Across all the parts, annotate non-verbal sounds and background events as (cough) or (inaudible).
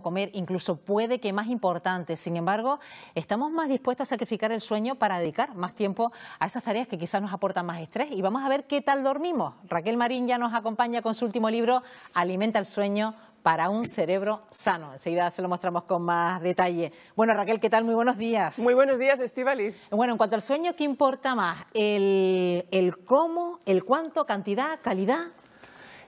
comer, incluso puede que más importante. Sin embargo, estamos más dispuestos a sacrificar el sueño para dedicar más tiempo a esas tareas que quizás nos aportan más estrés. Y vamos a ver qué tal dormimos. Raquel Marín ya nos acompaña con su último libro, Alimenta el sueño para un cerebro sano. Enseguida se lo mostramos con más detalle. Bueno, Raquel, ¿qué tal? Muy buenos días. Muy buenos días, Estivali. Bueno, en cuanto al sueño, ¿qué importa más? ¿El, cómo, el cuánto, cantidad, calidad?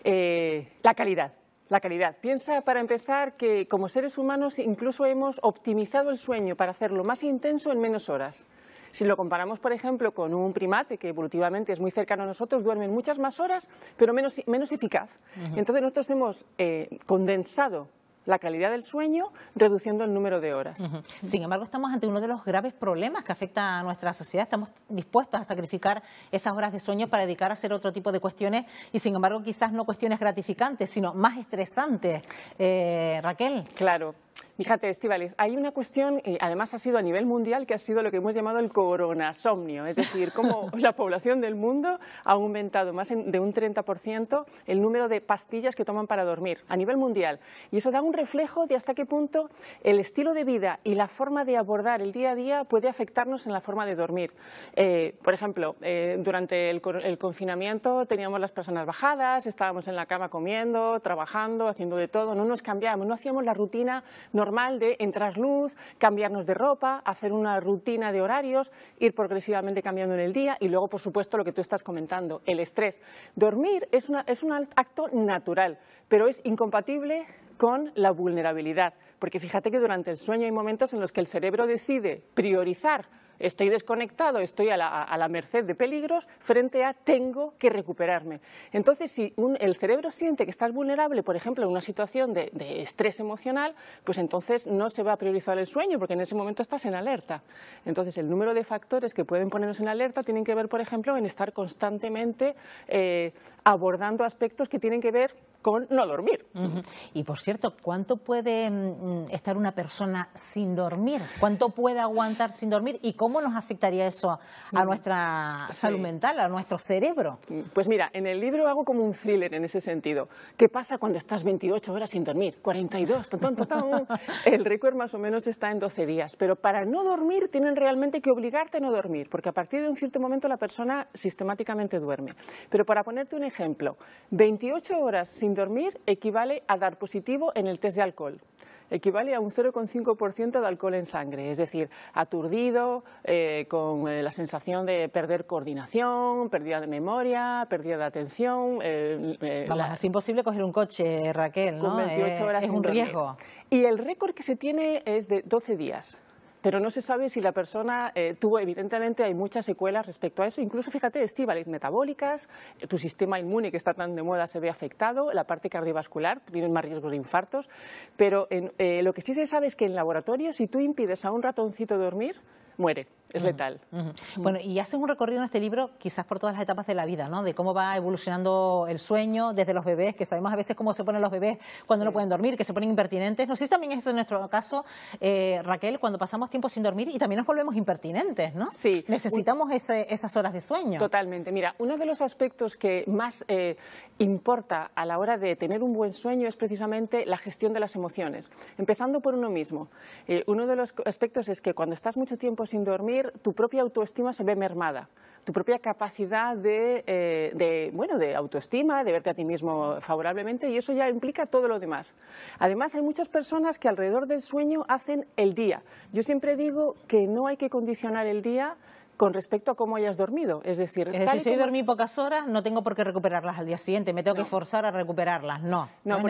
Eh, la calidad. La calidad. Piensa para empezar que como seres humanos incluso hemos optimizado el sueño para hacerlo más intenso en menos horas. Si lo comparamos, por ejemplo, con un primate que evolutivamente es muy cercano a nosotros, duermen muchas más horas, pero menos, menos eficaz. Entonces nosotros hemos eh, condensado la calidad del sueño reduciendo el número de horas. Sin embargo, estamos ante uno de los graves problemas que afecta a nuestra sociedad. Estamos dispuestos a sacrificar esas horas de sueño para dedicar a hacer otro tipo de cuestiones y, sin embargo, quizás no cuestiones gratificantes, sino más estresantes. Eh, Raquel. Claro, Fíjate, Estivales, hay una cuestión, además ha sido a nivel mundial, que ha sido lo que hemos llamado el coronasomnio, es decir, cómo (laughs) la población del mundo ha aumentado más de un 30% el número de pastillas que toman para dormir a nivel mundial. Y eso da un reflejo de hasta qué punto el estilo de vida y la forma de abordar el día a día puede afectarnos en la forma de dormir. Eh, por ejemplo, eh, durante el, el confinamiento teníamos las personas bajadas, estábamos en la cama comiendo, trabajando, haciendo de todo, no nos cambiábamos, no hacíamos la rutina normal de entrar luz, cambiarnos de ropa, hacer una rutina de horarios, ir progresivamente cambiando en el día y luego, por supuesto, lo que tú estás comentando, el estrés. Dormir es, es un acto natural, pero es incompatible con la vulnerabilidad, porque fíjate que durante el sueño hay momentos en los que el cerebro decide priorizar estoy desconectado, estoy a la, merced de peligros, frente a tengo que recuperarme. Entonces, si el cerebro siente que estás vulnerable, por ejemplo, en una situación de, estrés emocional, pues entonces no se va a priorizar el sueño, porque en ese momento estás en alerta. Entonces, el número de factores que pueden ponernos en alerta tienen que ver, por ejemplo, en estar constantemente eh, abordando aspectos que tienen que ver con no dormir. Y por cierto, ¿cuánto puede mm, estar una persona sin dormir? ¿Cuánto puede aguantar sin dormir y cómo ¿Cómo nos afectaría eso a, nuestra salud mental, a nuestro cerebro? Pues mira, en el libro hago como un thriller en ese sentido. ¿Qué pasa cuando estás 28 horas sin dormir? 42, (laughs) El récord más o menos está en 12 días, pero para no dormir tienen realmente que obligarte a no dormir, porque a partir de un cierto momento la persona sistemáticamente duerme. Pero para ponerte un ejemplo, 28 horas sin dormir equivale a dar positivo en el test de alcohol equivale a un 0,5% de alcohol en sangre, es decir, aturdido, eh, con eh, la sensación de perder coordinación, pérdida de memoria, pérdida de atención. Eh, es imposible coger un coche, Raquel, ¿no? horas es un riesgo. Y el récord que se tiene es de 12 días pero no se sabe si la persona eh, tuvo, evidentemente hay muchas secuelas respecto a eso, incluso fíjate, estíbales metabólicas, eh, tu sistema inmune que está tan de moda se ve afectado, la parte cardiovascular, tienes más riesgos de infartos, pero en, eh, lo que sí se sabe es que en laboratorio si tú impides a un ratoncito dormir, muere es letal. Bueno, y haces un recorrido en este libro quizás por todas las etapas de la vida, ¿no? De cómo va evolucionando el sueño desde los bebés, que sabemos a veces cómo se ponen los bebés cuando no pueden dormir, que se ponen impertinentes. No sé si también es en nuestro caso, eh, Raquel, cuando pasamos tiempo sin dormir y también nos volvemos impertinentes, ¿no? Sí. Necesitamos esas horas de sueño. Totalmente. Mira, uno de los aspectos que más eh, importa a la hora de tener un buen sueño es precisamente la gestión de las emociones, empezando por uno mismo. Eh, uno de los aspectos es que cuando estás mucho tiempo sin dormir, tu propia autoestima se ve mermada tu propia capacidad eh, de, bueno, de autoestima, de verte a ti mismo favorablemente y eso ya implica todo lo demás. Además, hay muchas personas que alrededor del sueño hacen el día. Yo siempre digo que no hay que condicionar el día con respecto a cómo hayas dormido. Es decir, si dormí pocas horas, no tengo por qué recuperarlas al día siguiente, me tengo que forzar a recuperarlas. No, no, no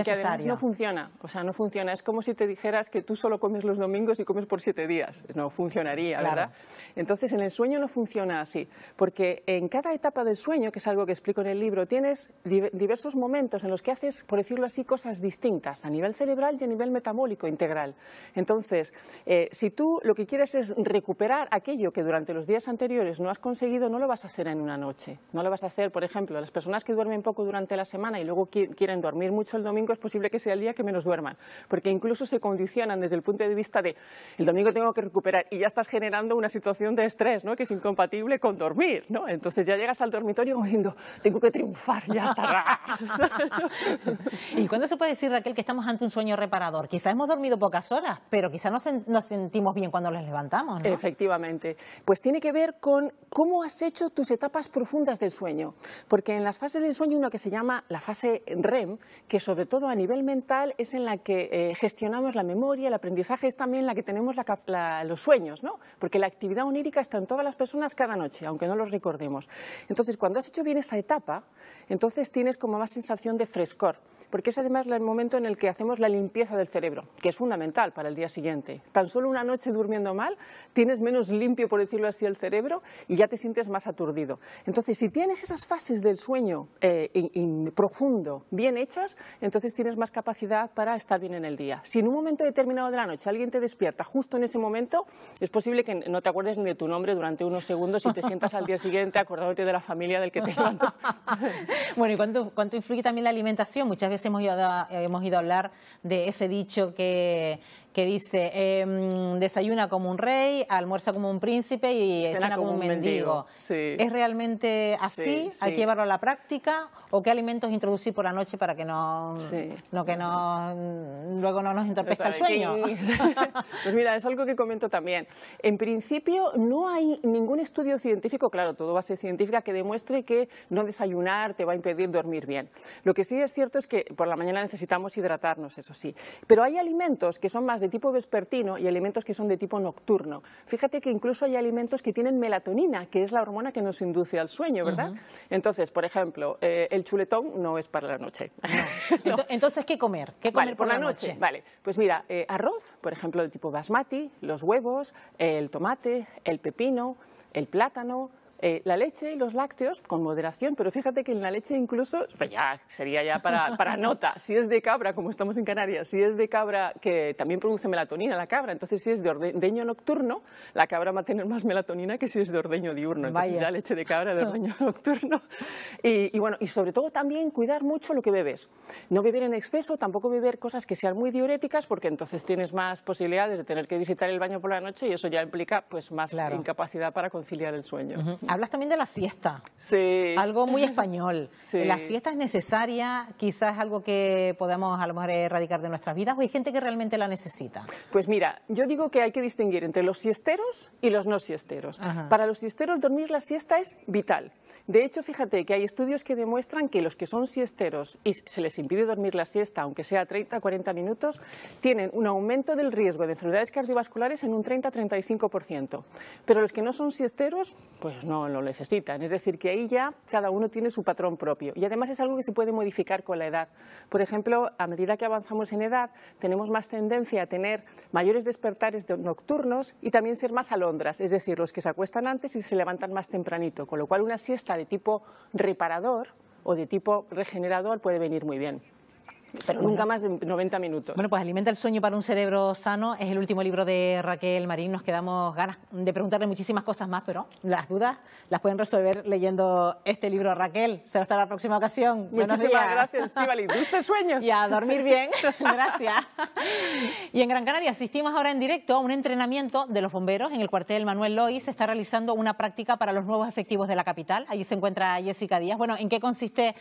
no funciona. O sea, no funciona. Es como si te dijeras que tú solo comes los domingos y comes por siete días. No funcionaría, ¿verdad? Entonces, en el sueño no funciona así, porque en cada etapa del sueño, que es algo que explico en el libro, tienes diversos momentos en los que haces, por decirlo así, cosas distintas a nivel cerebral y a nivel metabólico integral. Entonces, eh, si tú lo que quieres es recuperar aquello que durante los días anteriores anteriores no has conseguido, no lo vas a hacer en una noche. No lo vas a hacer, por ejemplo, las personas que duermen poco durante la semana y luego quieren dormir mucho el domingo, es posible que sea el día que menos duerman, porque incluso se condicionan desde el punto de vista de el domingo tengo que recuperar y ya estás generando una situación de estrés ¿no? que es incompatible con dormir. ¿no? Entonces ya llegas al dormitorio diciendo, tengo que triunfar, ya está. (laughs) ¿Y cuándo se puede decir, Raquel, que estamos ante un sueño reparador? Quizá hemos dormido pocas horas, pero quizá no nos sentimos bien cuando nos levantamos. ¿no? Efectivamente. Pues tiene que ver con cómo has hecho tus etapas profundas del sueño. Porque en las fases del sueño hay una que se llama la fase REM, que sobre todo a nivel mental es en la que eh, gestionamos la memoria, el aprendizaje es también la que tenemos los sueños, ¿no? Porque la actividad onírica está en todas las personas cada noche, aunque no los recordemos. Entonces, cuando has hecho bien esa etapa, entonces tienes como más sensación de frescor, porque es además el momento en el que hacemos la limpieza del cerebro, que es fundamental para el día siguiente. Tan solo una noche durmiendo mal, tienes menos limpio, por decirlo así, el cerebro y ya te sientes más aturdido. Entonces, si tienes esas fases del sueño eh, profundo bien hechas, entonces tienes más capacidad para estar bien en el día. Si en un momento determinado de la noche alguien te despierta justo en ese momento, es posible que no te acuerdes ni de tu nombre durante unos segundos y te sientas al día siguiente acordándote de la familia del que te (laughs) levantó. bueno, ¿y cuánto, cuánto influye también la alimentación? Muchas veces hemos hemos ido a hablar de ese dicho que que dice, em, desayuna como un rey, almuerza como un príncipe y cena, como, un mendigo. ¿Es realmente así? ¿Hay que llevarlo a la práctica? ¿O qué alimentos introducir por la noche para que no, que no, luego no nos entorpezca el sueño? (laughs) pues mira, es algo que comento también. En principio no hay ningún estudio científico, claro, todo va a ser científica, que demuestre que no desayunar te va a impedir dormir bien. Lo que sí es cierto es que por la mañana necesitamos hidratarnos, eso sí. Pero hay alimentos que son más de tipo vespertino y alimentos que son de tipo nocturno. Fíjate que incluso hay alimentos que tienen melatonina, que es la hormona que nos induce al sueño, ¿verdad? Entonces, por ejemplo, eh, el chuletón no es para la noche. (laughs) Entonces, ¿qué comer? ¿Qué comer por, la noche? Vale, pues mira, eh, arroz, por ejemplo, de tipo basmati, los huevos, el tomate, el pepino, el plátano, eh, la leche y los lácteos con moderación, pero fíjate que en la leche incluso, ya sería ya para, (laughs) para nota, si es de cabra, como estamos en Canarias, si es de cabra que también produce melatonina la cabra, entonces si es de ordeño nocturno, la cabra va a tener más melatonina que si es de ordeño diurno, entonces ya la leche de cabra de ordeño (laughs) nocturno. Y, bueno, y sobre todo también cuidar mucho lo que bebes, no beber en exceso, tampoco beber cosas que sean muy diuréticas, porque entonces tienes más posibilidades de tener que visitar el baño por la noche y eso ya implica pues más incapacidad para conciliar el sueño. Hablas también de la siesta. Sí. Algo muy (laughs) español. La siesta es necesaria, quizás algo que podamos a lo mejor erradicar de nuestras vidas, o hay gente que realmente la necesita. Pues mira, yo digo que hay que distinguir entre los siesteros y los no siesteros. Para los siesteros, dormir la siesta es vital. De hecho, fíjate que hay estudios que demuestran que los que son siesteros y se les impide dormir la siesta, aunque sea 30 40 minutos, tienen un aumento del riesgo de enfermedades cardiovasculares en un 30-35%. Pero los que no son siesteros, pues no no lo necesitan. Es decir, que ahí ya cada uno tiene su patrón propio y además es algo que se puede modificar con la edad. Por ejemplo, a medida que avanzamos en edad, tenemos más tendencia a tener mayores despertares nocturnos y también ser más alondras, es decir, los que se acuestan antes y se levantan más tempranito, con lo cual una siesta de tipo reparador o de tipo regenerador puede venir muy bien. Pero nunca más de 90 minutos. Bueno, pues Alimenta el sueño para un cerebro sano es el último libro de Raquel Marín. Nos quedamos ganas de preguntarle muchísimas cosas más, pero las dudas las pueden resolver leyendo este libro. Raquel, será hasta la próxima ocasión. Muchísimas gracias, Estivali. Dulces sueños. Y a dormir bien. (laughs) gracias. Y en Gran Canaria asistimos ahora en directo a un entrenamiento de los bomberos en el cuartel Manuel Lois Se está realizando una práctica para los nuevos efectivos de la capital. Allí se encuentra Jessica Díaz. Bueno, ¿en qué consiste?